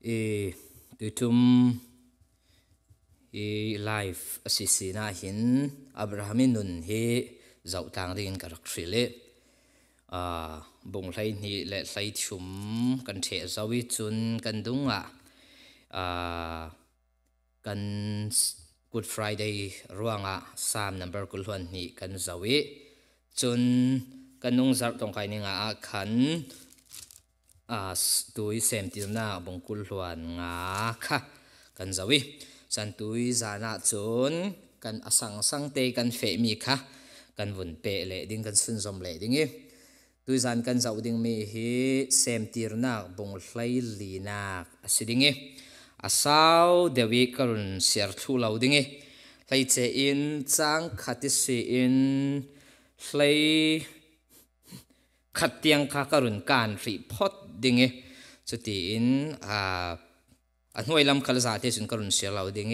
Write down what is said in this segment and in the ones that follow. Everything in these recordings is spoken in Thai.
e tuitum e life asisi na hin abrahamin nun hi zau tang rin ka rak thri le a bung lai ni le lai chum kan che zawi chun kan dunga a kan good friday ruanga sam number kulhon ni kan zawi chun kan nung zar tong kai ni nga khan อาสตุยเซมตินาบงกุลวนงาค่ะกันจะวิสันตุยจานาจุนกันอสังสังเตกันเฟมีค่ะกันวุ่นเปะเลดิ้งกันซึนซอมเลดิ้งเอตุยจานกันจะวิ่งมีฮีเซมตินาบงไลลีนาสิดิ้งเออาสาวเดวิกรุนเสียทูลาวดิ้งเอไลเจอินจังคัติสีอินไลขัดเตียงคาการุนการรีพอดดิ้งสุดที่อินอ่าอันวยลำคลาสเตสุนการุนเชียร์เราดิ้ง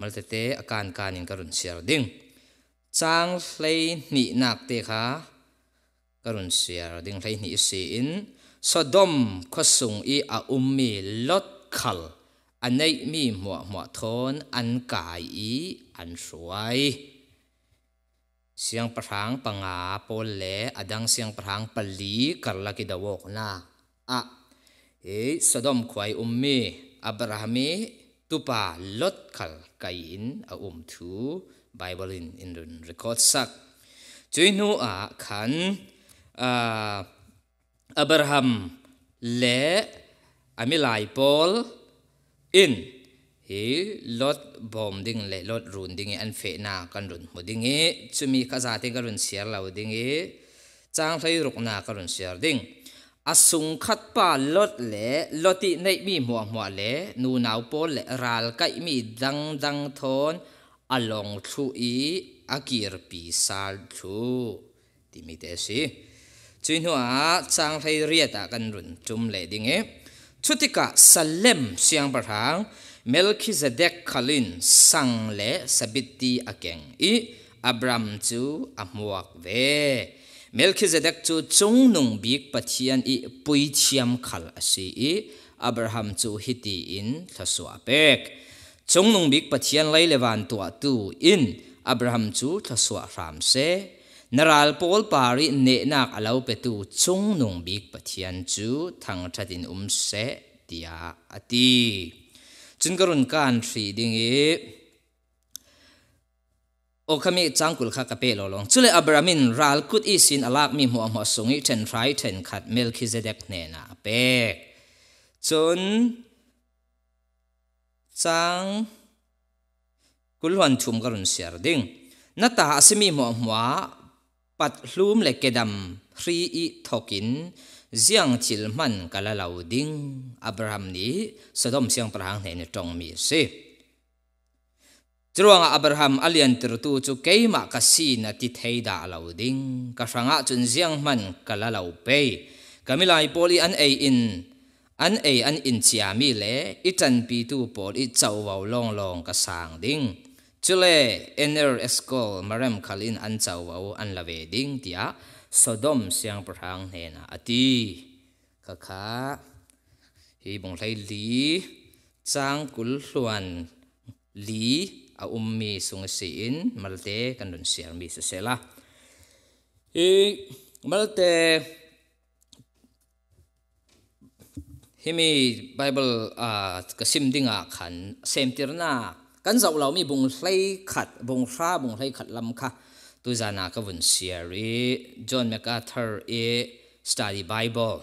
มาเตเตอาการการินการุนเชียดิ้งจางเลยนี่นักเตค่ะการุนเชียดิ้งเลยนี่สีอินสะดมคสุงอีอาุมีลดขลอันในมีหมวกหมวกทอนอันกายอีอันสวยเสียงประทังปังอาโปเลอดังเสียงประทังปลีกัลลากิดาวกนาอะเอสดอมควายอุมเมอับราฮัมเตุปาลดขัลไกอินอาอุมทูไบเบิลินอินรุนรีคอร์ดสักจุยนูอาขันอับราฮัมเลอามิลายบอลอินฮลดบอมดิ้งเลลดรุนดิ้งอันเฟนากันรุนหมดิ้งเอจุมีข้าจาติกันรุนเสียเราดิ้งเอจ้างใช้รุกนากันรุนเสียดิ้งอาสุงคัดป่าลดเละลดที่ในมีหมัวหมัวเละนูหนาวโปเละรัลก็มีดังดังทนอลองชูอีอากีรปีซาลชูที่มีแต่สิจีนหัวจางไทยเรียตกันรุนจุมเลดิงเอชุติกะสเลมเสียงประทางเมลคิเซเดกคาลินสังเละสบิตีอาเกงอีอับรามจูอัมวกเวมลคิเซเดกจูจงนุงบิกปัจเจียนอีปุยเชียมขัลสีอีอับราฮัมจูฮิตีอินทัสวาเปกจงนุงบิกปัจเจียนไลเลวันตัวตูอินอับราฮัมจูทัสวารามเซนราลพอลปารีเนนักอาลาวเปตูจงนุงบิกปัจเจียนจูทังชัดินอุมเซติอาตีจึงกรุณการสีดิงอีโอคมีจังกุลคากะเปโลลงจุเลอับรามินรัลกุดอีสินอลากมีหัวหมอสงิเทนฟไฟเทนขัดเมลคิเซเดกเนนาเปกจนจังกุลวันชุมกรุนเสียดิ่งนัตตาอสมีหมอหัวปัดลุมเลกเดำรีอีทอกินเสียงจิลมันกะละลาวดิ่งอับรามนี้สะดมเสียงประหางเหนจงมีสิจรวงอับราฮัมอเลียนตรตูจุเกมากสีนทิเทดาลาวดิงกษังอาจุนเซียงมันกะลาลาวเปยกมิลายปอลีอันเออินอันเออันอินเซียมิเลอิจันปีตูโปลอิเจ้าวาวลองลองกสางดิงจุเลเอเนอร์เอสโกลมารมคาลินอันเจ้าวาวอันลาเวดิงทียโซดอมเซียงประทางเฮนาอตีกะขาฮีบงไลลีจางกุลส่วนลี a ummi sung si in malte kan don siar mi se sela i malte himi bible a kasim dinga khan sem tirna kan zau lau mi bung hlei khat bung hra bung hlei khat lam kha tu zana ka vun siar i john macarthur e study bible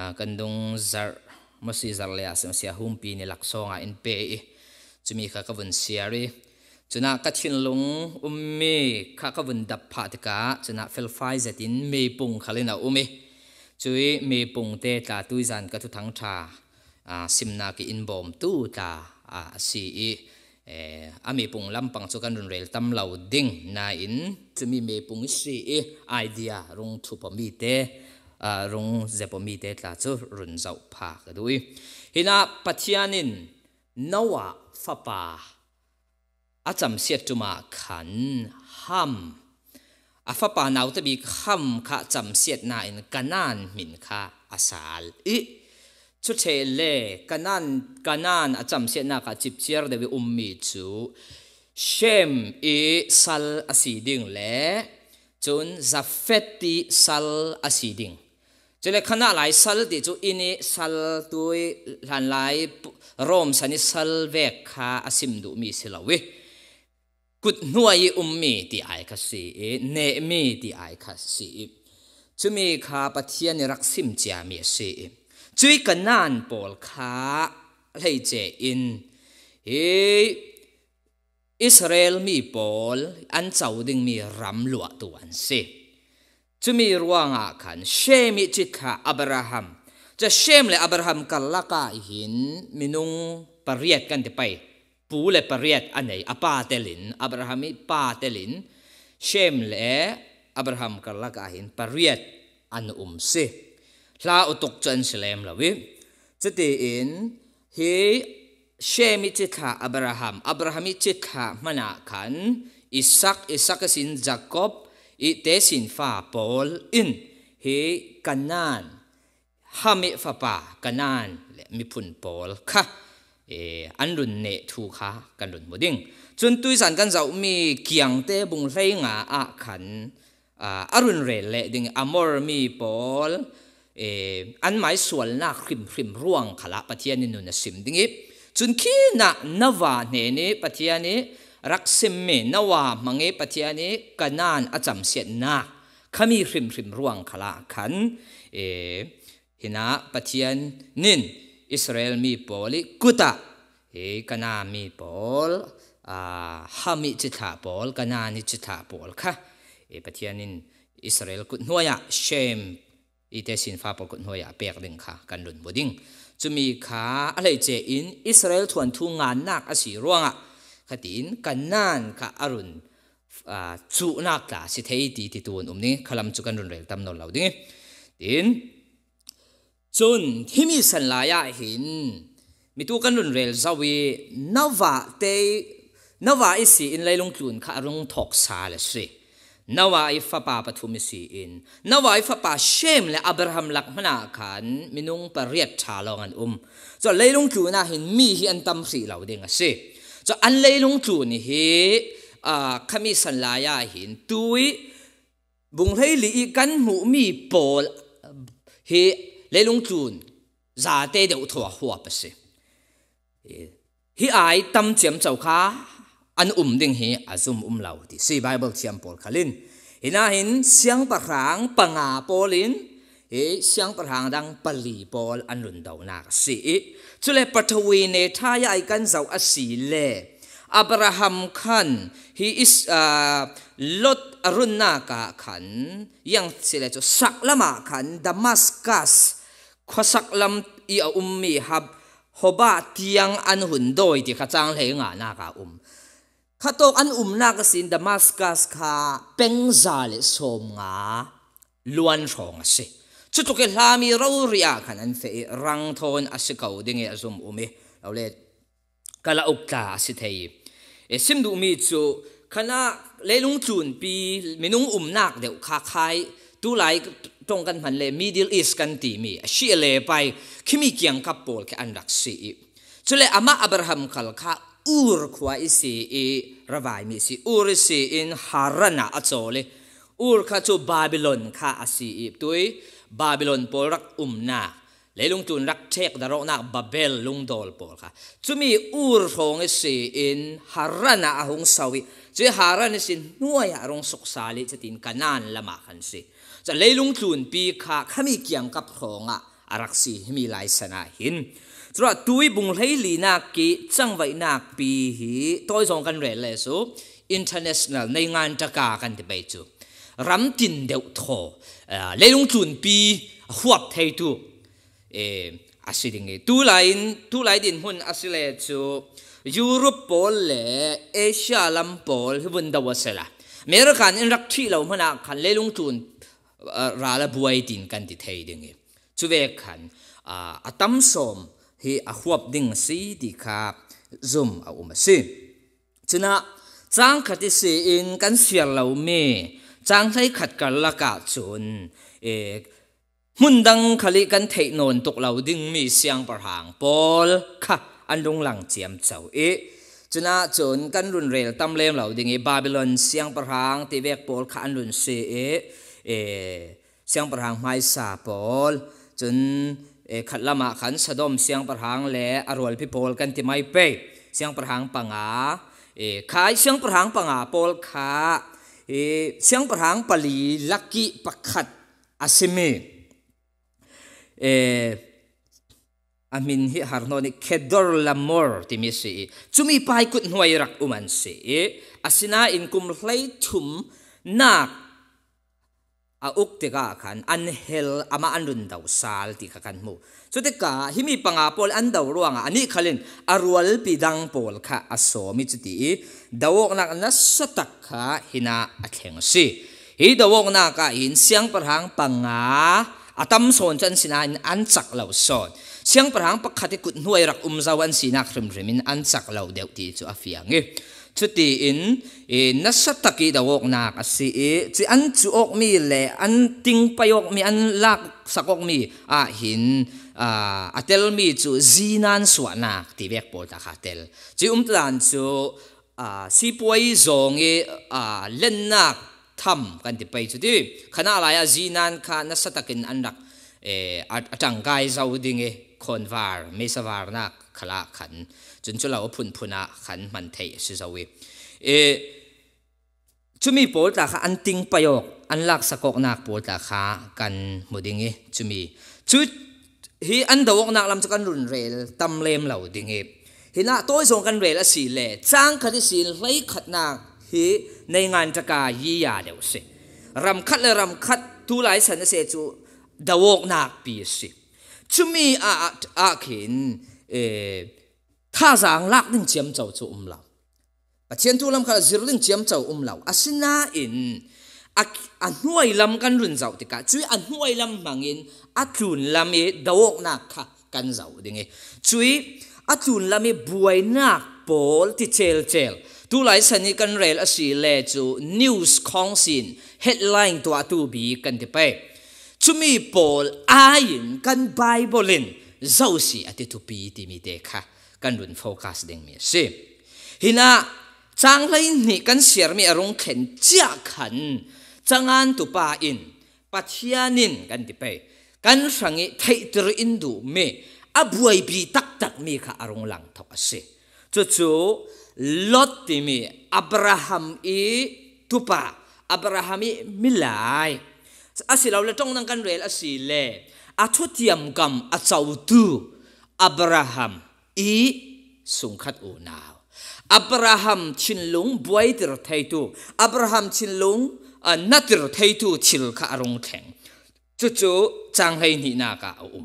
a kan dung zar masi zar le asim sia humpi ni laksonga in pe i chumi kha ka vun siari chuna ka thin lung ummi kha ka vun dap pha tika chuna fel fai zatin me pung khalena umi chui me pung te ta tu zan ka thu thang tha a simna ki in bom tu ta a si i a me pung lam pang chu kan run rel tam lo ding na in chumi me pung si i idea rung thu pa mi te rung zepo mi te ta chu run zau pha ka dui hina pathianin nawa ฟปาอาจำเสียจุมาขันห้ำอาฟปาหนาวตะบีห้ำขะจำเสียนาอินกันนานมินค่ะอาศาลอิชุดเชลเลกันนานกันนานอาจำเสียนาขะจิบเจียรเดวิอุมมีจูเชมอีซัลอาศิดิงเล่จนซาเฟติซัลอาศิดิงจะเลยขณะหลายสัลติจูอินิสัลตุยหลานหลายรอมสันิสัลเวกคาอสิมดุมีสิลาวิกุดนัวยอุมมีที่ไอคัสิีเนมีที่ไอคัสิีจูมีคาปะเทียนรักสิมจามีสีจุยกันนานปอลคาให้เจอินเฮอิสราเอลมีปอลอันเจ้าดึงมีรำหลวตัวอันสิจะมีรวงอาขันเชมิจิกะอับราฮัมจะเชมเลยอับราฮัมกัลลากาหินมินุงปรียดกันไปปูเลยปรียดอันไหนอปาเตลินอับราฮัมิปาเตลินเชมเลยอับราฮัมกัลลากาหินปรียดอันอุมซิลาอุตกจันสเลมลาวิจะตีอินเฮเชมิจิกะอับราฮัมอับราฮัมิจิกะมานาคันอิสักอิสักสินจักอบอิเตสินฟาปอลอินเฮกันนานฮามิฟาปากันนานและมิพุนปอลค่ะเอออันรุนเนทูค่ะกันรุนบดิ้งจนตุยสันกันเจ้ามีเกียงเตบุงไฟงาอาขันอ่าอรุณเรเลดิ้งอมอร์มีปอลเอออันหมายส่วนหน้าคริมคริมร่วงขละปะเทียนนนุนสิมดิ้งอิบจนขี้นักนวาเนนี่ปะเทียนนี่รักซิมเมนว่ามังเอปทิอันนี้กันนานอาจำเสียนักขมีริมริมร่วงขลาขันเอหินะปทิอันนินอิสราเอลมีปอลิกุตะเอกันนามีปอลอ่าฮามิจิตาปอลกันนานิจิตาปอลค่ะเอปทิอันนินอิสราเอลกุดน่วยะเชมอีเตสินฟ้าปรากฏหน่วยเปียกดึงค่ะกันลุนบดิ้งจะมีขาอะไรเจอินอิสราเอลทวนทุงงานนักอสีร่วงอ่ะขดินกันนานค่บอรุณจูนักตาสิเทียดีติตัวนุ่มนี้ขลังจุกันรุนแรงตำนนเหล่านี้ดินจนที่มีสัญลายหินมีตัวกันรุนแรงซาวีนวะเตยนวะอิสีอินไลลงจุนค่รุงทอกซาเลสินวะอิฟปาปฐุมิสีอินนวะอิฟปาเชมและอับราฮัมลักมนาคันมินุงปรียดชาลองันอุ้มจะไลลงจุนนะหินมีหีอันตำสีเหล่าเด้งสิจะอันเลยลงจูนี่เฮอ่าขมิสันลายาหินตุยบุงเฮลีกันหมูมีปอลเฮเลยลงจูนซาเตเดอถัวหัวปะสิเฮไอตั้มเจียมเจ้าค่ะอันอุ่มดิ่งเฮอาซุมอุ่มเหล่าที่ซีไบเบิลเจียมปอลคาลินเห็นนะเห็นเสียงปะรางปะงาปอลินเอเสียงประหารดังปลีบอลอันรุนดาวนักสีจุเลปทวีเนทายไอกันเจ้าอสีเลอับราฮัมขันฮีอิสลดอรุณนากาขันยังสิเลจสักละมาขันดามัสกัสขสักลำอีอุมมีฮับฮบะเตียงอันหุ่นโดยที่ขจางเหงานากาอุมขตกอันอุมนากสินดามัสกัสคาเป็งซาเลสมงาลวนชงสิชุดตุกลามีเราเรียกันอันเฟรังทอนอสิกาวดิ่งเอซุมอุมิเอาเลยกาลอุกตาอสิเทีเอซิมดูมีจูขณะเลลุงจูนปีมินุงอุมนักเดี๋ยวคาคายตูไหลตรงกันพันเลยมิดิลอีสกันตีมีเชียเลไปคิมิกกียงกับปอลแค่อันรักสีจุเลอามาอับราฮัมขัลคาอูร์ควาอิสีระบายมีสีอูร์สีอินฮารันะอัจโอเลอูร์คาจูบาบิลอนคาอาสีอีตุยบาบิลอนปอลรักอุมนาเลยลงจุนรักเทกดารอนักบาเบลลงดอลปอลค่ะจุมีอูร์ทองสีอินฮารานาอหงสาวิจุฮารานิสินนัวยารงสุกสาลิจะตินกนานละมาคันสิจะเลยลงจุนปีค่ะขมีเกียงกับทองอะอารักสีมีลายสนาหินตรวตุยบุงเหลีนากีจังไว้นาปีหีตัวสองกันเรลเลยสู international ในงานจักากันที่ไปจูรำตินเดียวทอเลี้ยงจุนปีหัวเทตเออาศิดิงตวไลน์ตวไลนดินหุ่นอาศัยเลยจูยุโรปปอลเลเอเชียลัมปอลฮิบันดาวเซลาเมริกันอินรักที่เราหนักขันเลี้ยงจุนราลบวยดินกันีิเทยดิงช่วยขันอ่าตัมสมฮีอาหวดิงสีดีครับ zoom เอามาสิชนะจังคดเสียงกันเสียเราไมจางช้ขัดกันละกาจุนเอมุนดังขลิกันเทนนตกเหล่าดิ้งมีเสียงประหางปอลค่ะ อันลงหลังเจียมเจ้าเอจนาจนกันรุนเรลตำเลมเหล่าดิ้งเอบาบิลอนเสียงประหางตีเวกปอลค่ะอันรุนเสเอเอเสียงประหางไม่สาปอลจนเอขัดละมาขันสะดมเสียงประหางและอรวลพิปอลกันที่ไม่เป้เสียงประหางปังอาเอขายเสียงประหางปังอาปอลค่ะ e siang perhang pali laki pakat asime e amin hi harno ni kedor lamor timisi cumi pai kut nuai rak uman si eh, asina in kum lay tum nak อาอุกติกาขันอันเฮลอามาอันรุนดาวซาลติกาขันโมสุดท้าหิมีปังอาปอลอันดาวร่วงอันนี้ขลินอารัวลปิดังปอลค่ะอาสอมิจุดีดาวกนักนัสตักค่ะหินาอัตเฮงซีฮิดาวกนักอินเสียงประหังปังอาอาตัมสอนจันสินาอันสักเหล่าสอนเสียงประหังปักขัดกุดหน่วยรักอุมซาวันสินาคริมริมินอันสักเหล่าเดียวตีจูอาฟียงเงชุติอินอินนัสตะกีดาวกนักสิจีอันจูอกมีเลอันติงไปอกมีอันลักสักอกมีอ่หินอ่าอเตลมีจูจีนันสวนักที่เวกปวดตาคาเตลจีอุ้มตันจูอ่าสิปวยจงเออ่าเล่นนักทำกันที่ไปจุดที่ขณะอะไรอะจีนันคานัสตะกินอันรักเออจังกายเจ้าดิ้งเอคอนวาร์ไม่สวาร์นักขละขันจนจุเราพุนพุนะขันมันเทสิจวีเอจุมีโปดตาคอันติงประโยคอันลักสะกอกนักโปตาคากันหมดิงี้จุมีจุดฮีอันดวกนักลำจักันรุนเรลตำเลมเหล่าดิงี้ฮีน่าตัวส่งกันเรลสีเล่จ้างคดิสีไรขัดนักฮีในงานจักายียาเดียวสิรำคัดและรำคัดทุไลสันเสจูดวกนักปีสิจุมีอาอาคินเอท่าจางลักดิ้งเจียมเจ้าจูอุ้มเราปัจเจียนทุลำขาจิรุดิ้งเจียมเจ้าอุ้มเราอาศินาอินอันห่วยลำกันรุนเจ้าติกาจุยอันห่วยลำมังอินอัตุนลำเอดาวกนักค่ะกันเจ้าดิ้งเอจุยอัตุนลำเอบวยนักโปลที่เชลเชลตูไลสันนิกันเรลอสีเลจูนิวส์ของสินเฮดไลน์ตัวตูบีกันที่ไปจุมีโปลอายินกันไบเบิลินเจ้าสีอติทุปีติมีเดค่ะ kan run focus ding mi si hina chang lai ni kan siar mi arong khen chia khan changan tu pa in pathianin kan ti pe kan sangi thei tir in du me abuai bi tak tak mi kha arong lang thok ase chu chu lot ti mi abraham i tupa abraham i milai asilau le tong nang kan rel asile athu tiam kam achau tu abraham อีสุงคัดอูนาวอับราฮัมชินลุงบวยติรไทตูอับราฮัมชินลุงนัติรไทตูชิลคารงแข็งจู่ๆจังให้นีนากาอุ้ม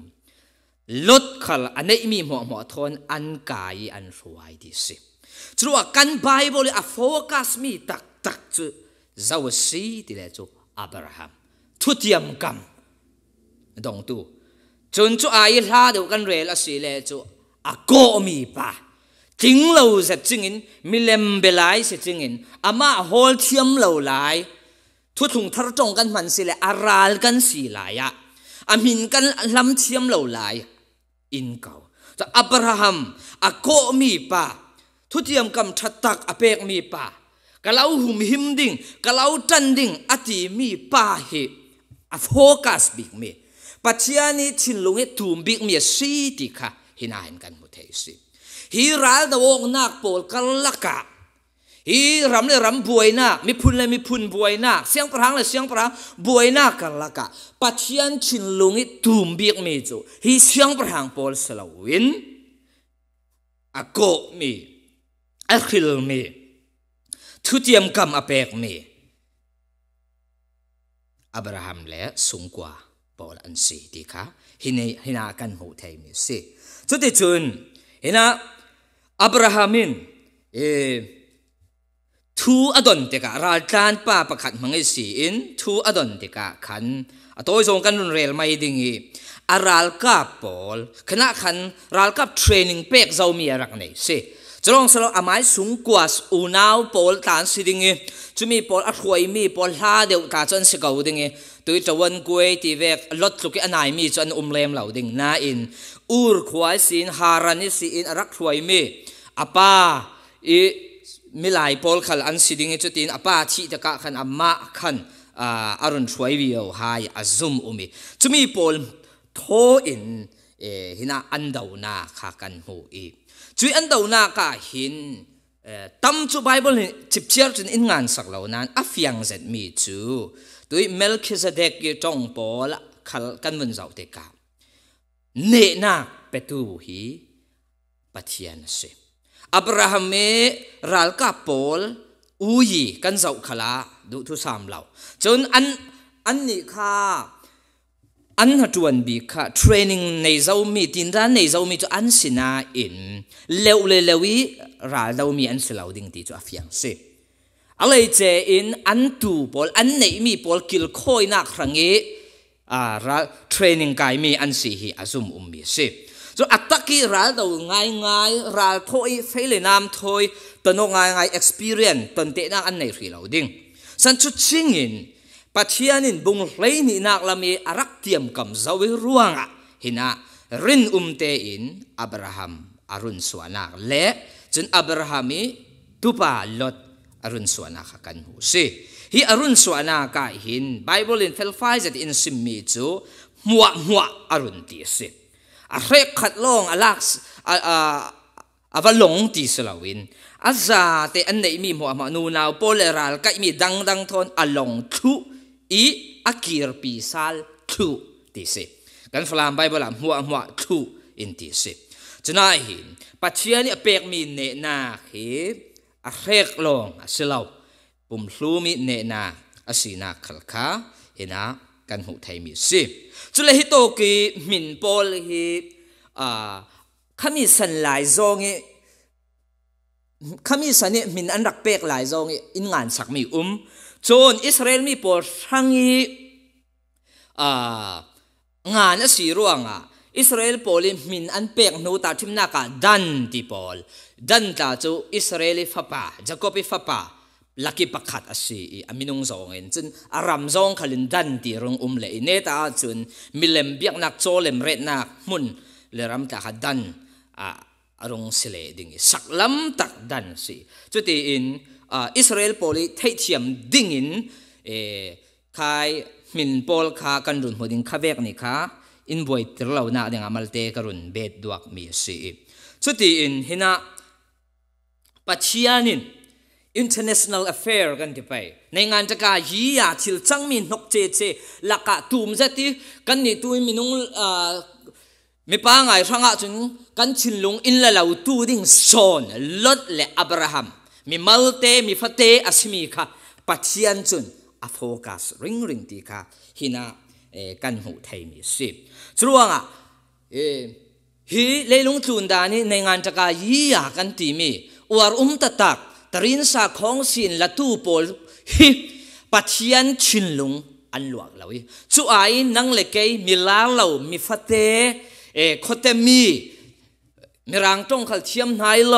ลดขลอันนี้มีหมอหมอทนอันกายอันรวยดีสิจ่ว่ากันไบเบิลอะโฟกัสมีตักตักจู่เจ้าสีติเลจูอับราฮัมทุติยมกรรมดองตูจนจู่อายลาเดียวกันเรลสิเลจูอากโกมีปะจิงเราจะจจินมิเลมเบลายสัจจินอามาฮอลเทียมเหลาไลทุถุงทรจงกันมันสิเลอารากกันสีไลอะอามินกันลำเทียมเหลาไลอินเกาจะอับราฮัมอากโกมีปะทุเทียมกำชัดตักอเปกมีปะกะเลาหุมหิมดิ่งกะเลาจันดิ่งอติมีปะเหอโฟกัสบิกเมปัจจัยนี้ชินลงเอตูมบิกเมียสีติค่ะ hinahin kan mo te isip. Hi ral da wong nak pol kalaka. Hi ram le ram buai na, mi pun le mi pun buai na, siang perang le siang perang buai na kalaka. Patian chin lungi tumbiak mi zo. Hi siang perang pol selawin. Ako mi, akhil mi, tutiam kam apek mi. Abraham le sungkwa. ปอลอันสีดีคะฮินฮินากันหูไทยมีสิสุดที่จุนเห็นนะอับราฮัมินเอทูอดอนเตกะราจานป้าประคัดมังไอสีอินทูอดอนเตกะขันอตัวส่งกันรุนเรลไม่ดิ่งอีอารัลกับปอลขณะขันรัลกับเทรนนิ่งเป็กเจ้ามีอะไรกันเี่สิจลงสลออามายสุงกวาสอูนาวปอลตานสิดิ่งอีจมีปอลอัดหวยมีปอลฮาเดียวตาจนสกาวดิ่งตัวจวนกวยตีเวกลดสุกอันไหนมีจนอุมเลมเหล่าดิ่งนาอินอูร์ควายสินฮารันิสินรักหวยมีอาป้าอีมิลายปอลขลันสิดิ่งจุดินอาป้าชีตะกะขันอามาขันอารุณชวายวิโวหายอซุมอุมิจุมีปอลทอินเอหินาอันดาวนาขากันโมอีจุยอันดาวนาคาหินตั้มจูไบเบิลจิบเชียร์จนอินงานสักเหล่านั้นอัฟยังเซมีจูตุยเมลคิสเดกยจงปอละขัลกันวันเจาเตกาเนนาเปตูฮีปัทยานเซอับราฮัมเมรัลกาปอลอุยกันเจ้าขลาดูทุสามเหล่าจนอันอันนี้ค่ะ an hatu an bi kha training nei zau mi tin ra nei zau mi chu an sina in leu le lewi ra zau mi an silau ding ti chu a fiang se alai che in an tu pol an nei mi pol kil khoi na khrangi e, a ra training kai mi an si hi azum um mi se so ataki ra do ngay ngay ra thoi feile nam thôi tono ngay ngay experience ton te na an nei ri lo ding san chu ching in pachianin bung reini naklami araktiam kam zawi ruanga hina rin umtein Abraham arun suanak le chun Abrahami tupa lot arun suanak kan husi hi arun suanak ka hin Bible in felfizet in simmi chu muwa muwa arun ti si a re khat long alaks a a avalong ti salawin azate an nei mi mo ma nu naw poleral ka mi dang dang thon along thu อีอักีรปีซาลทูดิสิกันฟลามไปบลามหัวหัวทูอินดิสิจนายหินปัจเจียนี้เปกมีเนนาคีอาเรกลงอาิลาปุ่มลูมีเนนาอาินาคลคาเอนากันหูไทยมีสิจุลฮิโตกิมินโปลฮีอ่าขมิสันหลายซองขมิสันเนี่ยมินอันรักเปกหลายซองอินงานสักมีอุ้ม chon israel mi por sangi a ah, nga na si ruanga israel poli min an pek no ta thim na ka dan ti pol dan ta chu israeli fapa jacobi fapa laki pakhat asi i aminung zong en chin aram zong khalin dan ti rong um le ne ta chun milem biak nak cholem ret na mun le ram ta khat dan a arung sile ding saklam tak dan si chuti in so, อิสราเอลโปลเทียเทียมดิ่งอินเอคายมินโปลคากันรุนหัวดิงคาเวกนี่ค่ะอินบวยตรเหล่านาเดงอามัลเตกรุนเบ็ดดวกมีสีสุดที่อินฮินะปัจจัยนิน international affair กันที่ไปในงานจะกายี่ยาชิลจังมินนกเจเจลักะตูมจตทีกันนี่ตัวมินุงมีป้าไงช่างอาจุนกันชินลุงอินละเหล่าตูดิ่งโซนลดและอับราฮัมมีมัลเตมีฟัตเตอาศมีค่ะปัจจัยนจุนอโฟกัสริงริงตีค่ะฮินาเอกันหูไทยมีสิบจรวงอ่ะเอฮีเลลุงจุนดานี่ในงานจักรยียกันตีมีอวารุมตะตักตรินสาของสินละตู้ปอลฮิปัจจัยชินลุงอันหลวกเลยอจู่ไอ้นังเล็กไอมีลาเหลามีฟัตเตเอคตมีมีรังตรงขัดเทียมไนโล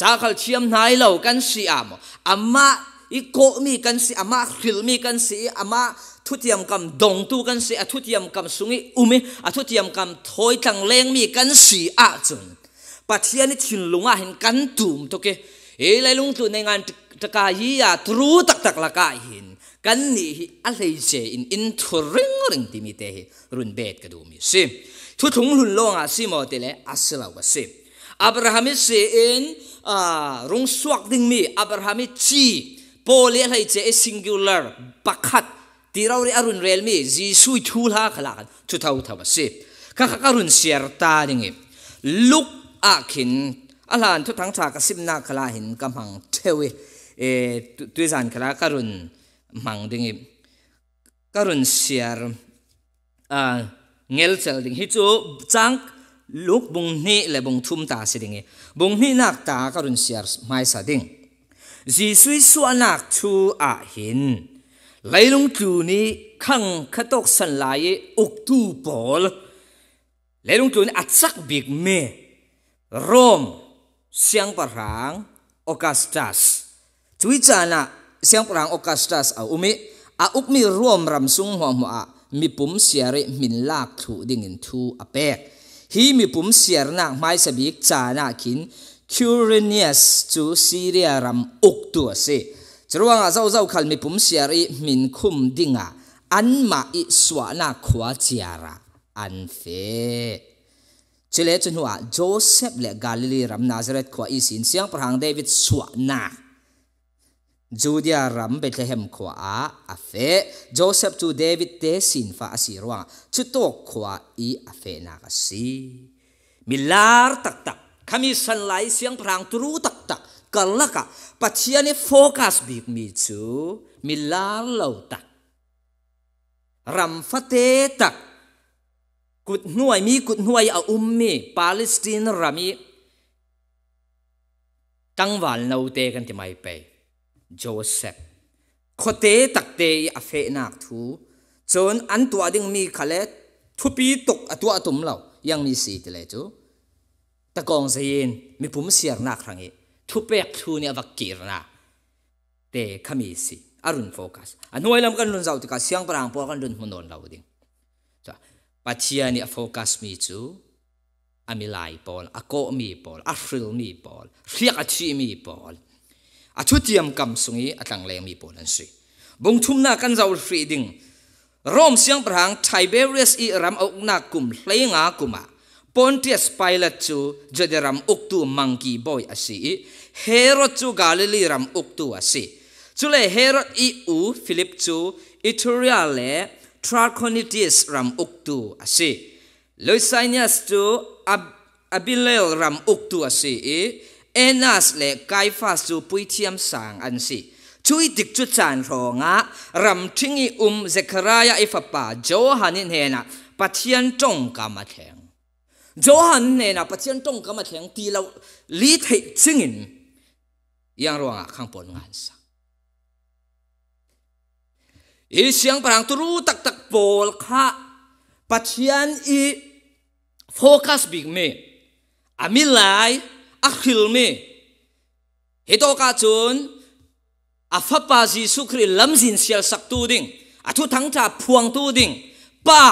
จากลเชียมนายเหล่ากันสีอามอามาอีโกมีกันสีอามาขิลมีกันสีอามาทุติยมกรรมดงตูกันสีอทุติยมกรรมสุงิอุมิอทุติยมกรรมถอยตังเลงมีกันสีอาจุนปัจเจียน้ถินลุงอาเห็นกันตุมตกเกเอ้ไยลุงตุในงานตะกายีอาตรูตักตักละกายหินกันนี่อะไรเจอินอินทุริงริงติมิเตรุนเบ็ดกระดูมีสิทุ่งหลุนลงอาซิมอเตเลอัสลาวสิอับราฮัมิสเอนรุงสวกดิงมีอับราฮัมิจีโปเลีะไลเจเอซิงกิลาร์ปักขัดที่เราเรียรุนเรลมีจีสุยทูลฮะขลาดชุดเท่าทวสิข้าข้ารุนเสียร์ตาดิ่งลุกอาคินอาลานทุทั้งชากสิบนาคลาหินกำหังเทวีเอตุยสันคลาการุนมังดิ่งการุนเสียร์เงลเซลดิ่งฮิจูจังลูกบุงนี่และบุงทุ่มตาสิดิงบุงนี่นักตากรุณเสียร์ไม่สดิงจีสุยสวนักทูอาหินไหลลงจูนี้ขังขตกสันลหลอุกตูปอลไหลลงจูนี้อัดสักบิกเมโรมเสียงปรางออกัสตัสจุยจานะเสียงปรางออกัสตัสเอาอุมิอาอุกมีรวมรำซุงหัวหมวมีปุ่มเสียริมินลากถูดิ่งอินทูอเปกฮีมีปุ่มเสียร์นักไม่สบิกจานักขินคิวเรเนียสจูซีเรียรัมอุกตัวเซจระวังอาเจ้าเจ้าขันมีปุ่มเสียร์อีมินคุมดิงะอันมาอิสวานักควาจียระอันเฟจเลจนัวโจเซฟและกาลิลีรัมนาซาเรตควาอิสินเสียงพระหังเดวิดสวานาจูดิารัมเบตเลเฮมขวาอาเฟโจเซฟจูเดวิดเตสินฟาอสิรวงชุดโตขวาอีอาเฟนักสีมิลาร์ตักตักคำิสันไลเสียงพรางตรูตักตักกัลละกะปัจจัยนี้โฟกัสบิ๊กมิจูมิลาร์เลวตักรัมฟาเตตักกุดหน่วยมีกุดหน่วยอาอุ้มมีปาเลสตินรามีตังวันเราเตกันที่ไม่ไป Joseph คเตตักเตยอเฟนักทู จนอันตัวดิ้งมีขเลทุปีตกตัวตุ่มเห่ายังมีสีตเลยจูตะกองเซียนมีผมเสียงนักครั้งนี้ทุเปกทูเนี่ยวักกีรนาเตขมีสีอรุณโฟกัสอันนู้นเรากันรุนเราติกาเสียงปรางพวกันรุนมุนนเราดิ้งจ้ะปัจจัยนี่โฟกัสมีจูอามิไลปอลอโกมีปอลอัฟริลมีปอลเรียกอาชีมีปอล a thu tiam kam sungi atang le mi polan sui bong thum na kan zau fri ding rom siang prang tiberius i ram au na kum hlenga kuma pontius pilate chu jederam uktu monkey boy asi herod chu galili ram uktu asi chule herod i u philip chu ituria le trachonitis ram uktu asi loisanias chu ab abilel ram uktu asi เอนัสเล่ไกฟาสูปุยเทียมสางอันสิช่วยดิกจุดจานรองะรำทิงออุมเซครายาอิฟปาโจฮันินเฮนะปัจยจยนจงกามาแทงโจฮันเฮนะปัจยจยนจงกามาแทงตีเราลีเทจิงินยังรองะข้างปนงานสังอีเสียงปรางตรูตักตักโปลค่ะปัจยจยนอีโฟกัสบิ๊กเมอมิลย akhilmi. hito kacun chun afapa sukri lamzin sial sak tuding. ding athu puang tuding. tu ding pa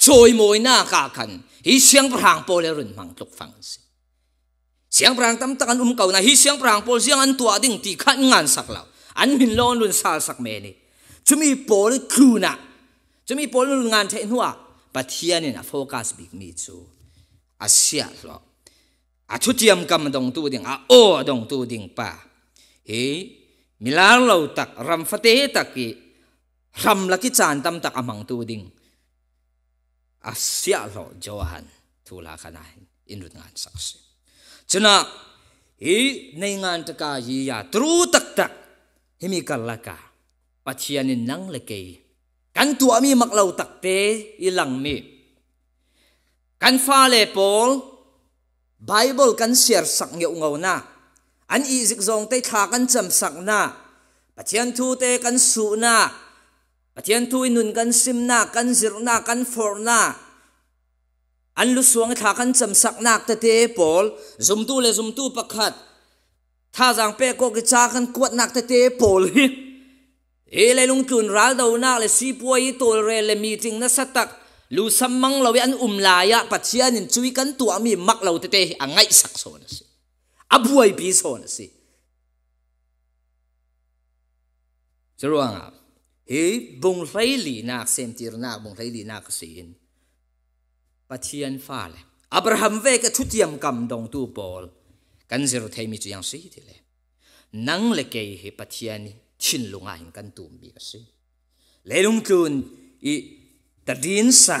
choi na kakan. khan hi siang prang run mang tlok siang prang tam takan umkau na hi siang prang pol siang an tua ding ti ngan sak law an min lon run sal sak meni, cumi pole pol cumi pole run ngan the nuwa pathian in a asia lo 啊出尖咁動都定啊哦動都定吧，嘿，米拉路特 ramp 發啲特嘅 ramp 啦嘅賺擔特阿芒都定，啊寫落就係圖啦可能印度眼識識，即係嘿你眼特家嘢呀，都特特，嘿咪格啦噶，不似人哋能力嘅，緊ตัว咪麥路特啲一冷咪，緊花嚟幫。Bible kan siar sak ngeu ngau na an i zik zong te tha kan cham sak na pathian thu te kan su na pathian thu nun kan sim na kan zir na kan for na an lu suang tha kan cham sak nak te te pol zum tu le zum tu pakhat tha jang pe ko ki cha kan kuat nak te te pol hi e le lung tun ral do na le si puai tol re le meeting na satak lu samang lo an um laya pachian in chui kan tu ami mak lo te te angai sak son si abuai bi son si zeruang he bung hlai li nak sem tir na bung hlai li nak si in pachian fa le abraham ve ka thutiam kam dong tu bol, kan zero thei mi chu yang si ti le nang le ke he pachian chin lunga in kan mi bi si lelung kun i แต่ดินสา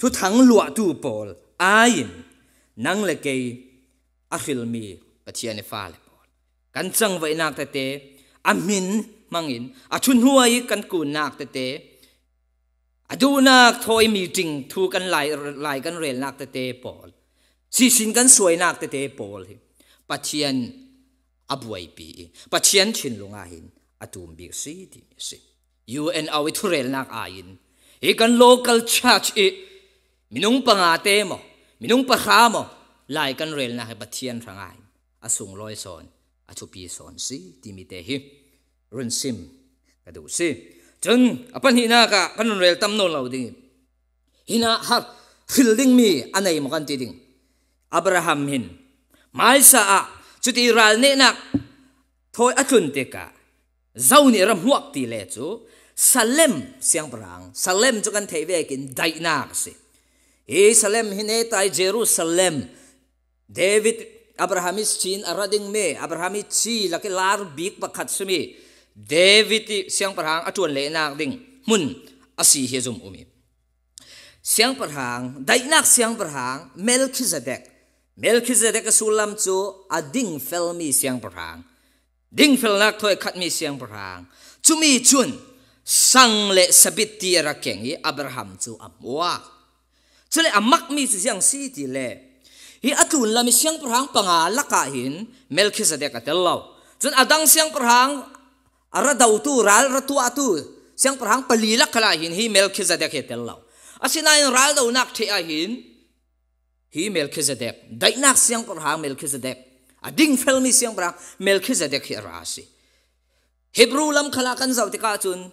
ทุทังลวดูปอลอายินนังเลเกยอาคิลมีกเชียนฟ้าเลปอลกันจังไว้นักเตะเตอามินมังอินอาชุนหัวยกันกูนักเตะเตอาดูนักทอยมีจริงทูกันไหลไหลกันเรียนนักเตะเตปอลสิสินกันสวยนักเตะเตปอลปัจเจียนอบวยปีปัจเจียนชินลงอาหินอาตูมบิกซีดีสิ UN เอาไว้ทุเรลนักอายินอีกัน local church อีมินุงปังอาเตมอมินุงปะขามอไล่กันเรลนักบัดเทียนทางอไออาสุงลอยสอนอาชุปีสอนสิติมิเตหิรุนซิมกระดูซิจนอปันหินากะกันเรลตำนนเราดิฮินาฮักฟิลดิ้งมีอันไหนมกันติดิ้งอับราฮัมหินไม่สะอาจุดอิรัลเนนักทอยอัจุนเตกะเจ้านี่รำหวกตีเลจู Salem siang perang. Salem itu kan tewe kin daina kasi. E Salem hine tai Jerusalem. David Abrahamis chin arading me. Abrahamis chi laki lar big pakat sumi. David siang perang atuan le nak ding. Mun asi hezum umi. Siang perang, daina siang perang, Melchizedek. Melchizedek sulam cu ading felmi siang perang. Ding fel nak toy kat mi siang perang. Cumi cun, sang le sabit ti ra keng hi abraham chu amwa chule amak mi si siang si ti le hi atun lami siang prang panga laka hin melchizedek atello chun adang siang prang ara dau tu ral ratu atu siang prang palila kala hin hi melchizedek atello asinain ral dau nak the a hin hi melchizedek dai nak siang prang melchizedek ading felmi siang prang melchizedek hi rasi hebru lam khala kan zautika chun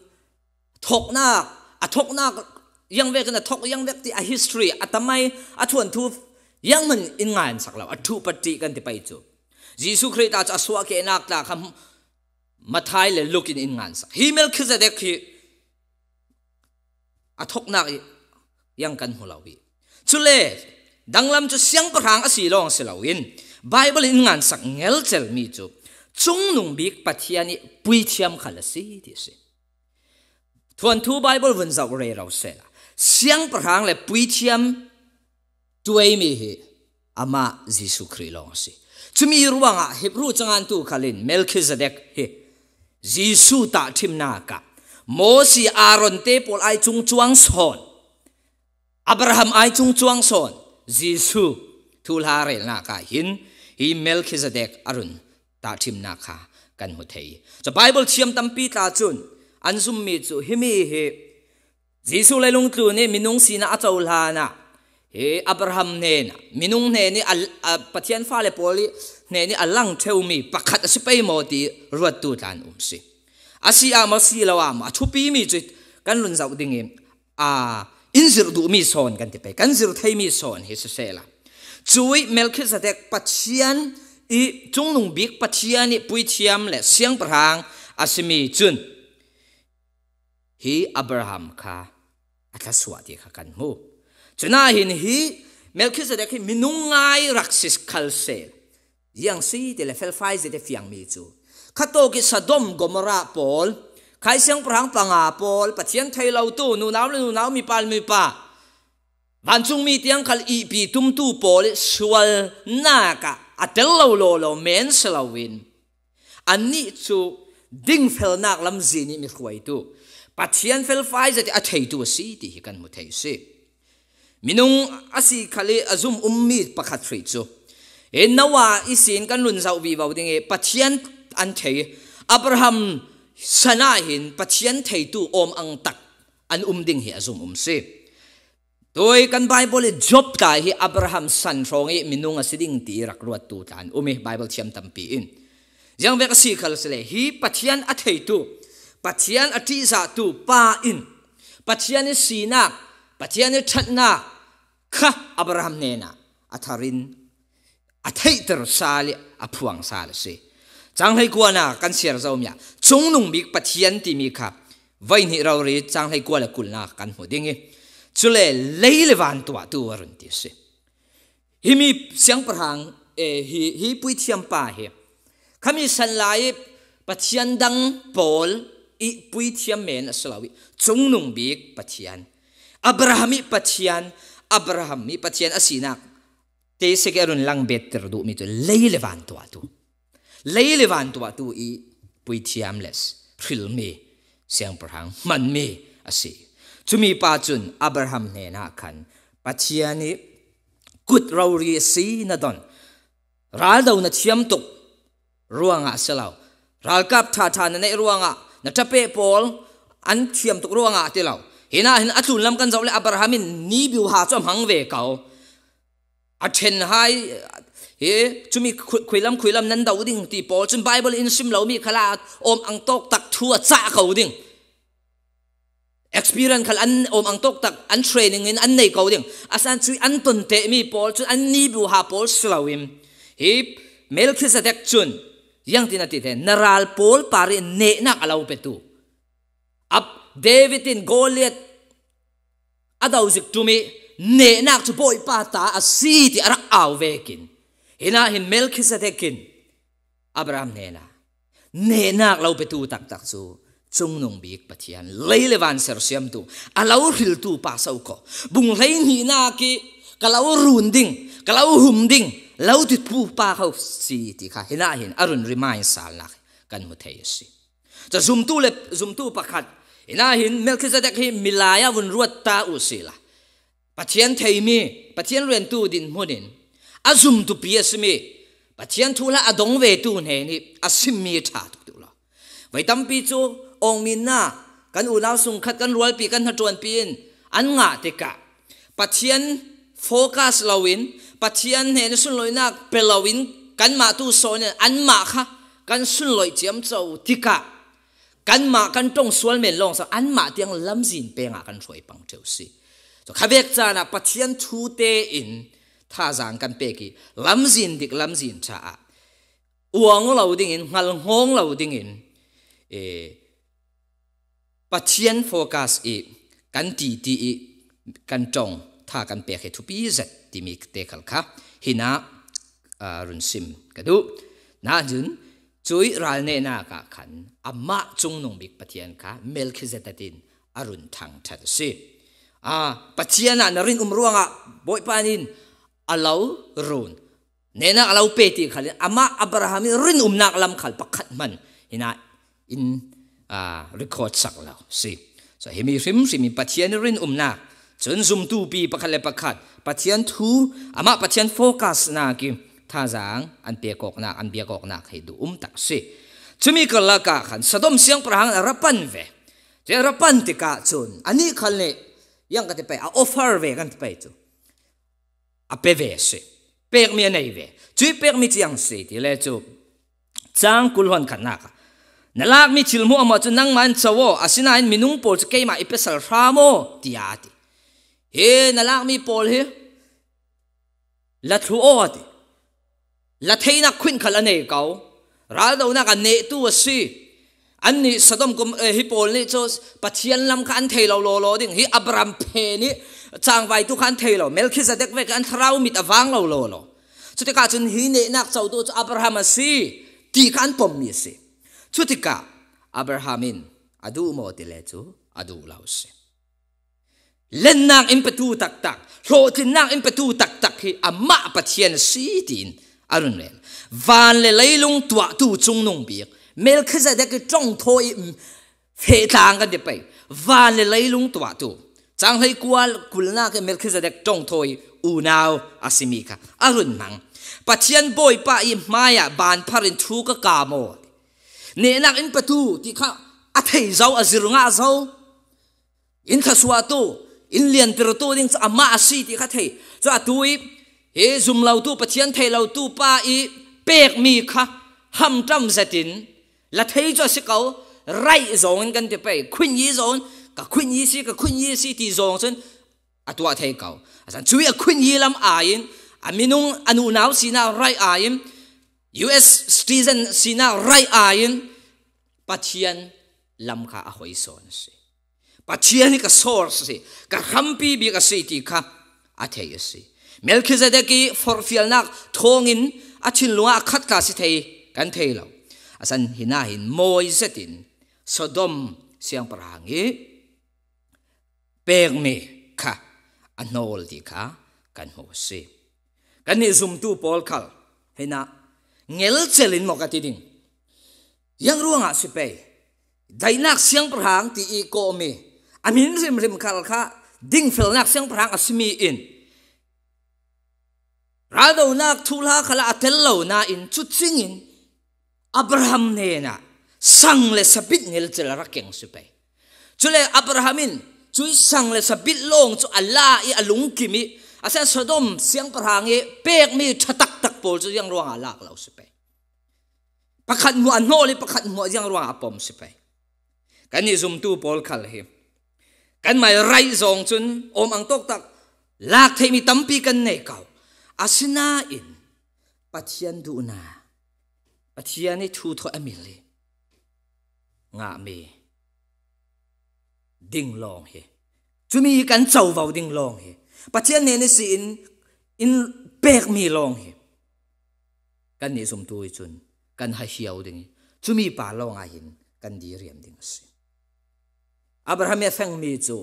ทกนักอะทกนักยังเวกันทกยังเวกที่อะ history อะทำไมอะทวนทูยังมันอินงานสักแล้วอะทูปฏิกันที่ไปจูยิสุคริตาอาสวกเกนักตาคำมาทายเลยลูกินอินงานสักฮิเมลคือจะเด็กคืออะทกนักยังกันหัวเราวิชุเล่ดังลำจะเสียงประหังอสีลองเสลาวินไบเบิลอินงานสักเงลเซลมีจูจงนุ่งบิกปัทยานิปุยเทียมขัลสีที่สิทวนทูไบเบิลวันจากเรเราเสละเสียงประหคงเลยปุยเทียมตัวเองมีฮอามาจิสุคริลองสิจุมีรู้ว่าเฮบรูจังอันตูคาลินเมลคิซเดกเฮจิสุตัดทิมนากะโมสีอารอนเตปอลไอจุงจวงสอนอับราฮัมไอจุงจวงสอนจิสุทูลฮาเรนากะหินฮีเมลคิซเดกอารุนตัดทิมนาคากันหัวเทยจะไบเบิลเชียมตัมปีตาจุนอันซุมมีจูฮิมีฮิจีซูเลลุงตูนี่มินุงสีน่าเจ้าลานะเฮอับราฮัมเนนมินุงเนนี่อัลปจียนฟ้าเลปอลีเนนี่อัลลังเทวมีปักัดสิไปมอดีรวดตูดานอุมสิอาศิอามสีิลาวามาชูปีมีจิตกันลุนจาวดิ่งอ่าอินสิรดูมีซอนกันที่ไป กันสิรเทยมีซอนเฮสเซล่าจุ้ยเมลคิสเดกปัจเจียนอีจงนุ่งบิ๊กปัจเจียนอีปุยเทียมและเสียงประหังอาศิมีจุน hi Abraham kha atla swati kha kan mu chuna hin hi Melchizedek hi minungai raksis kalse yang si de le fel fai ze de fiang mi chu khato ki sadom gomora pol khai siang prang panga pol pathian thailo tu nu naw nu naw mi pal mi pa van chung mi tiang khal i pi tum tu pol sual na ka atel lo lo lo men selawin ani chu ding fel nak lam zini mi khwai tu pathian fel fai zati a thei tu si ti hi kan mu thei si minung asi khali azum ummi pakhat thri chu e nawa isin kan lun zau bi bau ding e pathian an thei abraham sana hin pathian thei tu om ang tak an um ding hi azum um si toy kan bible e job ta hi abraham san rong e minung asiding ti rak ruat tu tan umi bible thiam tampi in jang ve ka si khal sele hi pathian a thei tu ปัจจัยนอธิษฐตัวป้าอินปัจจัยนีสีนักปัจจัยนีชนนาข้าอับราฮัมเนนะอัทารินอัทเฮตร์ซาลีอัภวังซาลีจังไห้กวนะกันเสียร์จอมยาจงนุ่มมีปัจจัยนที่มีค่ะไว้หนีเราเรียจังไห้กวนละกุลนากันหมวดิ้งจุเล่เลี้ยเลวันตัวตัวรุ่นที่สิฮิมิเสียงประหังเอฮิฮิปุ่ยเทียมป่าเฮขมีสันไลปัจจัยดังพอลอีปุยเทียมเมนอสลาวิจงนุงบีกปัจจัยอับราฮัมิปัจจัยอับราฮัมิปัจจัยอสินักเทสกอรุนลังเบตเตอร์ดูมิตัเลยเลวันตัวตูเลยเลวันตัวตูอีปุยเทียมเลสฟิลเมเสียงประหังมันเมอสิจุมีปาจุนอับราฮัมเนนักคันปัจจัยนี้กุดราเรีสีนัดอนราดาวนัดเชียมตุกร่วงอสลาวราลกับท่าทานในร่วงอ na tape pol an thiam tuk ruanga te lo hina hin athun lam kan zawle abrahamin ni biu ha chom hang ve kau a then hai he chumi khuilam khuilam nan dau ding ti Paul chun bible in sim lo mi khala om ang tok tak thu a cha kau ding experience khal an om ang tok tak an training in an nei kau ding asan chui an ton te mi Paul chun an ni bu ha pol slawim hi melchizedek chun yang tina tina neral pol pare ne nak alau petu ab david in goliat ada usik tumi ne nak tu boy pata a si ti arak au vekin hina hin melkisatekin abraham nena ne nak lau petu tak tak su chung nong bik pathian leile van ser siam tu alau ril tu pa sau ko bung lein hi na ki kalau runding kalau humding ding าิดปู i t pu pa h ี s ค่ะเห็นอะไรเห็นอรุณริมาย a า n a ักกันมุทัยสิจะ zoom ตู้เล็บ zoom ตู้ประคัดเห็นไรเห็นเมลคิสเดกเห็นมิลายาวุ่นรวดตาอุสิละปัจเจียนเทมีปัจเจียนเรนตู้ดินมุนินอา zoom ติเอสมีปัจเจียนทุละอดงเวตูนเฮนี่อาซิมีชาตุตุละไว้ตั้มปีจูองมินนากันอุลาวสุงขัดกันรวปีกันหัจวนปีนอันงาติกะปัจเจียนโฟกัสลาวินปัจจัยเห็นสุนลอยนักเปลาวินกันมาตู้โซนอันมาค่ะกันสุนลอยเจียมเจ้าทิกะกันมากันตรงส่วนเมลองสักอันมาเตียงลำสินเปงกันสวยปังเจ้าสิขเวกจานะปัจจัยทูเตอินท่าจางกันเปกีลำสินดิกลำสินชาอวงเราดิ่งินหลงเราดิ่งินเอปัจจัยโฟกัสอีกันตีตีอีกันจงท่ากันเปียกใหทุปีเัตที่มีเตคัลค่ะฮินารุนซิมกระดูนาจุนจุยรายเนนากะขันอามาจุงนงบิกปฏิยียนค่ะเมลคิเซตตินอรุณทางทัดซีอาปัเทียนน่ะนรินอุมรวงะบอยปานินอาลาวรุนเนน่าอาลาวเปติขันอามาอับราฮัมรินอุมนักลำขัลปักขัดมันฮินาอินอ่ารีคอร์ดสักแล้วสิ so hemi rim simi patien rin umna จนซุมตูปีประคันเลประคัดปัจเจียนทูอามาปัจเจียนโฟกัสนากิท่าจางอันเปียกอกนาอันเปียกอกนาให้ดูอุ้มตักสิชมีกันละกะขันสะดมเสียงประหังรับปันเวเจรับปันติกะชนอันนี้คันเลยยังกันไปเอาออฟเฟอร์เวกันไปจูอาเปเวสิเปกมีอะไรเวจุยเปกมีที่ยังสิที่เลจูจางกุลวันขันนักนลากมีชิลโมอวมาจูนังมันาวออาศินายมินุ่งโปรจะเกมาอิเปสัลรามโอติอาติ he na lak mi pol hi la thu o ti la thei na khun khal ane kau ra do na ka ne tu si an ni sadom kum hi pol ni cho pathian lam kha an thei lo lo lo ding hi abram phe ni chang vai tu khan thei lo melchizedek ve kan thrau mit awang lo lo lo chuti ka chun hi ne nak chau tu abraham si ti kan pom mi si chuti ka abrahamin adu mo ti le chu adu lau si เล่นนางอินประตูตักตักโลจินนางอินประตูตักตักคืออามาปะเทียนสีดินอารุณเรยวานเลไลลงตัวตูจงนงเบียกเมลคือจะได้ก็จ้องทอยเฟตางกันเดไปวานเลไลลงตัวตูจังให้กวากุลนาก็เมลคือจะได้จ้องทอยอูนาวอาศิมิกาอารุณมังปะเทียนบอยปะอิมายาบานพารินทูก็กาโมเนนังอินประตูที่เขาอัธยเจ้าอจิรุงอาเจ้าอินขสวาตูอินเลียนเปรตัวนึงสัมมาสีที่เขาเทจะตัวอีเฮซุมเราตัวปัจเจียนเทเราตัวป้าอีเปกมีค่ะห้ามจำเสตินและเทจะสิเขาไรจงกันจะไปคุณยี่จงกับคุณยี่สิกับคุณยี่สิที่จงฉันอัตวาเทเขาอาจารย์ช่วยคุณยี่ลำอายินอามินุงอนุนาวสินาไรอายิน U.S. citizen สินาไรอายินปัจเจียนลำค่ะอ่ะหอยโซนสิปัจจัยนี้ก็ source สิก็ขั้มปีบีก็สิทีค่ะอาเทยสิเมลคิเซเดกีฟอร์ฟิลนักทองินอาชินลุงอาคัตกาสิเทยกันเทยแลรวอาจาสันฮินาหินโมยเซตินสดอมเสียงประหังเปกเมค่ะอันโนลดีค่ะกันโมสิกันนี่ซุมตูปอลคัลเฮนะเงลเซลินมกติดิงยังรู้งาสิเปย์ได้นักเสียงประหังที่อีโกเมอันนี้สิมริมคาลค่ะดิ้งเฟลนักเสียงพรอง์สมีอินราดนักทุลาขลาเทลโลนาอินชุดซิงอินอับราฮัมเนนะสังเลสบิดเนลเจลรักยังสุไปจุเลอับราฮัมินจุยสังเลสบิดลงจุอัลลาอีอัลุงกิมิอาเซสดมเสียงพระองค์เปกมีชะตักตักโลจุยังรวงอาลากเราสุไปประคันมัวโนเลยประคันมัวยังรวงอาปอมสุไปกันนี่ o ุมตูโปลคัลเฮมกันไม่ไรสองจุนอมอังตกตักลากเทมีตัมปีกันเนเก่าอาศนาอินปัจเจนดูนาปัจเจนนี่ทูทออมิลีงาเมดิ่งลองเฮจุมีกันเจ้าวาวดิ่งลองเฮปัจเจนเนี่ยนี่สิอินอินเปกมีลองเฮกันนี่สมตัวจุนกันหายเหี่ยวดิ่งจุมีป่าลองอาหินกันดีเรียมดิ่งสิอับราฮัมเอฟงมีจู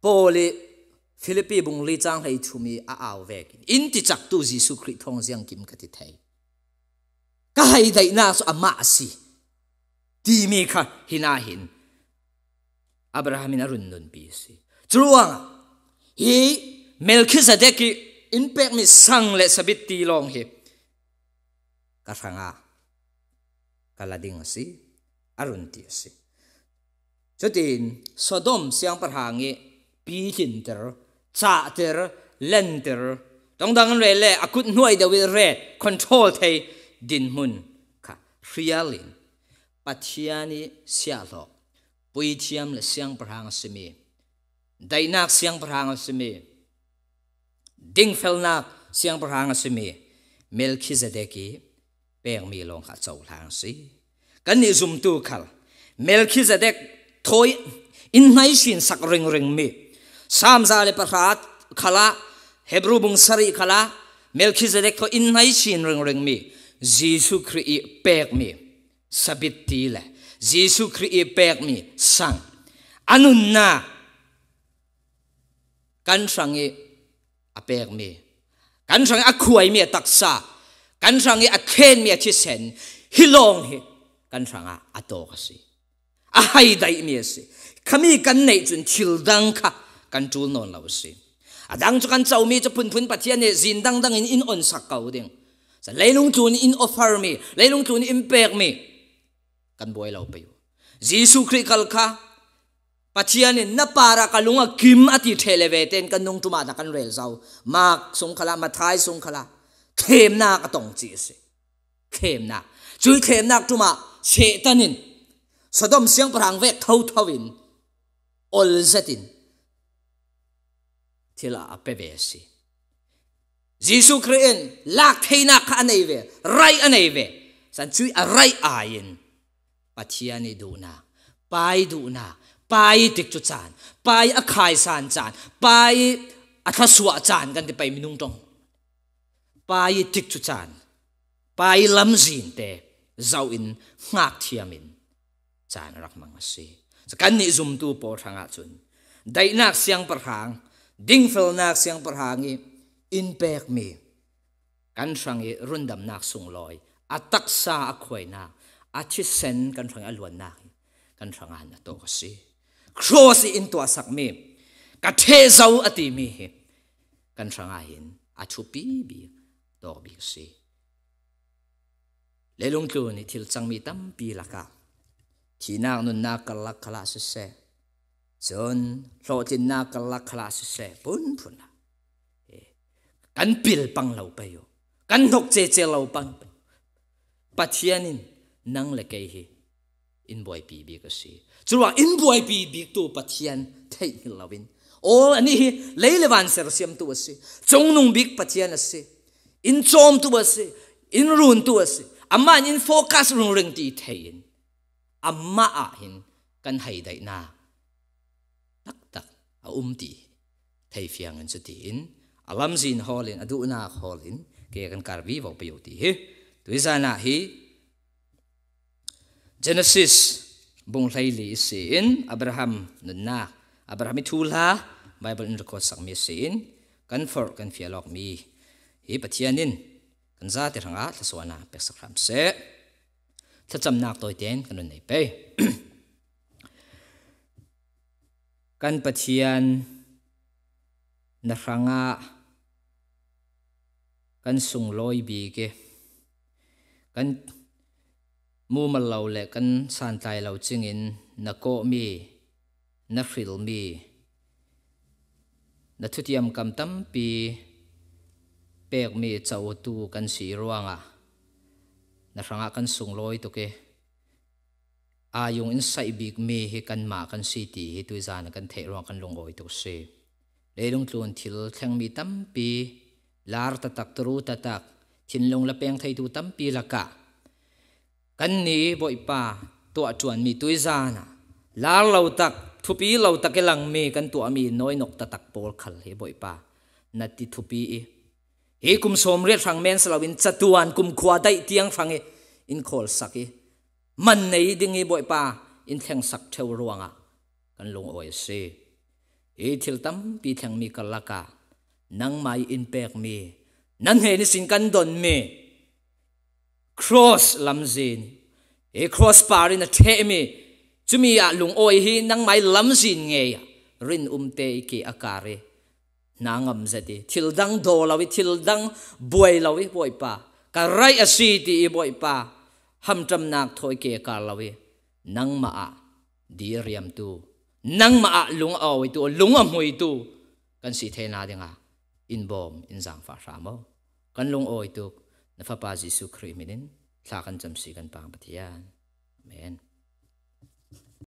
โอลีฟิลิปปีบุงลีจังให้ทุมีอาอาวเวกินอินติจักตูจิสุคริทองเซียงกิมกติไทยก็ให้ได้น่าสอามาสิดีมีค่ะหินาหินอับราฮัมินารุนนุนปีสิจรวงฮีเมลคิซาเดกิอินเป็กมิสังเลสบิตตีลองเฮกระสังอา kalading si arunti si chutin sodom siang parhangi pi hin ter cha ter len ter tong dang re le akut noi da wi re control thei din mun ka rialin pathiani sia lo pui thiam le siang parhang simi dainak siang parhang simi ding felnak siang parhang simi melkhizedeki เปียงมีลงขัดเสาทางสิกันนี่ซุมตูขัลเมลคิสเด็กถอยอินไนชินสักริงริงมีสามซาเลประคาขลาเฮบรูบุงสรีขลาเมลคิสเด็กถอยอินไนชินริงริงมีจีสุครีเปียกมีสบิตตีแหละจีสุครีเปียกมีสังอนุนากันสังเออเปียกมีกันสังอควยมีตักษากันสังออ ken mi achi sen hilong hi kan ranga ato kasi a hai dai mi si kami kan nei chun chil dang kha kan chul non law si adang chu kan chau mi chu pun pun pathian ne zin dang dang in in on sak kau ding sa leilung chun in offer mi leilung chun impact mi kan boy law pe jisu kri kal kha pachianin na para kalunga kim ati theleveten kan nung tuma na kan rel zau mak sung khala mathai sung khala them na ka tong chi se ข็มนะจุยเข็มนักทุมาเชตันินสดมเสียงพลังเวทเท่าทวินอลเซตินที่ละเปเบสียิสุครินลักเทนักอันไหนเวไรอันไหนเวสันจุยอะไรอายินปัจจัยนี้ดูนะไปดูนะไปติกจุดจานไปอคายสานจานไปอัทสวะจานกันที่ไปมินุงตรงไปติกจุดจาน pai lam zin te zau in ngak thiam in chan rak mang si kan ni zum tu por thanga chun dai nak siang par hang ding fel nak siang par hang i in pek mi kan sang i rundam nak sung loi atak sa akhoi na achi sen kan sang alwan na kan sang an to si cross in to sak mi ka the zau ati mi hi kan sang a hin achu pi bi to bi si lê lelung tlu ni thil changmi tam pi laka thi nak nun na kala kala se se chon lo tin na kala kala se se pun pun la e, kan pil pang lo pa yo kan nok che che lo pang pathianin nang le ke hi in boy pi bi ka si chuwa in boy pi bi tu pathian thei hi lovin all ani hi leilewan ser siam tu si chongnung big pathian a si in chom tu a si in run tu a si อามาอินโฟกัสเรื่งเรื่องตี่เทียนอามาอ่ะเห็นกันให้ได้นาตักตักอาอุ้มตีเทียฟียงกันสุดที่อาลัมซินฮอลินอดูนาฮอลินเกี่ยกันคาร์บีว่าไปอยู่ที่เฮตัวอิสานาฮี g e เนซิสบุงไลลีสีินอับราฮัมนันนาอับราฮัมทูลาไบเบิลอินรคอสักมีสินกันฟอร์กันเฟียลอกมีเฮีปัทยานิน kan za ti ranga la suana pek sa khram se tha cham nak toy ten kan nei pe kan pathian na ranga kan sung loi bi ke kan mu mal lo le kan san tai lo ching in na ko mi na fril mi na thutiam kam tam pi เปกมีเจ้าตูกันสีร่วงอ่ะนั่งกันสุงลอยตุกเออายุงอินไซบิกมีให้กันมากันสีตีให้ตัวจานกันเทร่วงกันลงลอยตุกเสียเลยลงตัวนิลแข่งมีตั้มปีลาร์ตตักตรูตตักทิ้นลงละเพียงไทยตูตั้มปีละกะกันนี้บ่อยป่าตัวจวนมีตัวจานอะลาร์เราตักทุปีเราตักกำลังมีกันตัวมีน้อยนกตักโปลขลใหบ่อยป่านัดที่ทุปีอี e kum som re thang men salawin chatuan kum khwa dai tiang fange in khol saki man nei dingi boy pa in theng sak theu ruanga kan lung oi se e thil tam pi thang mi kalaka nang mai in pek mi nan he ni sin kan don me cross lam zin e cross par in a the mi chumi a lung oi hi nang mai lam zin nge rin um te ki akare na ngam zati thil dang do lawi thil dang buai lawi boi pa ka rai asi ti i boi pa ham tram nak thoi ke ka lawi nang ma a di riam tu nang ma a lung a oi tu lung a mui tu kan si the na dinga in bom in zang fa sha mo kan lung oi tu na fa pa ji su khri minin thla kan cham si kan pang pathian amen